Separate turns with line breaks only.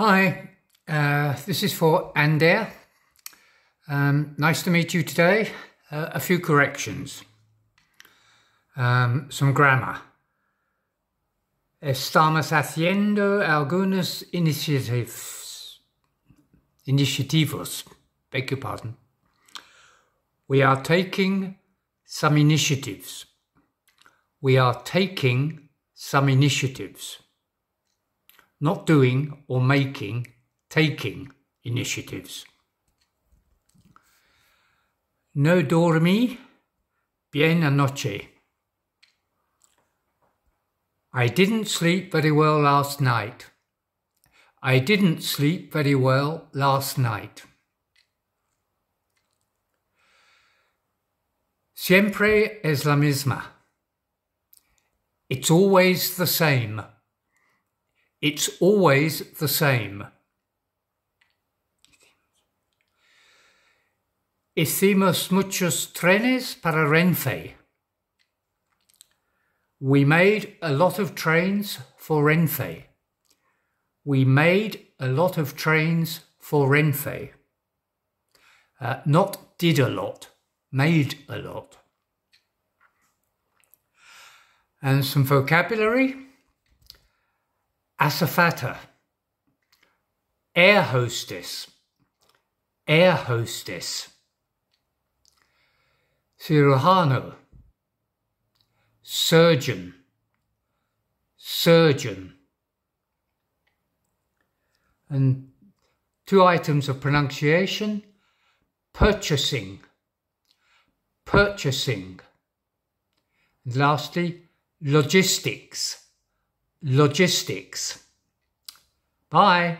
Hi, uh, this is for Andair. Um, nice to meet you today. Uh, a few corrections. Um, some grammar. Estamos haciendo algunas iniciativas. Initiativos. Beg your pardon. We are taking some initiatives. We are taking some initiatives not doing or making, taking initiatives. No dormí, bien anoche. I didn't sleep very well last night. I didn't sleep very well last night. Siempre es la misma. It's always the same. It's always the same. Hicimos muchos trenes para Renfe. We made a lot of trains for Renfe. We made a lot of trains for Renfe. Uh, not did a lot, made a lot. And some vocabulary. Asafata, air hostess, air hostess, Siruhano, surgeon, surgeon. And two items of pronunciation, purchasing, purchasing. And lastly, logistics logistics. Bye.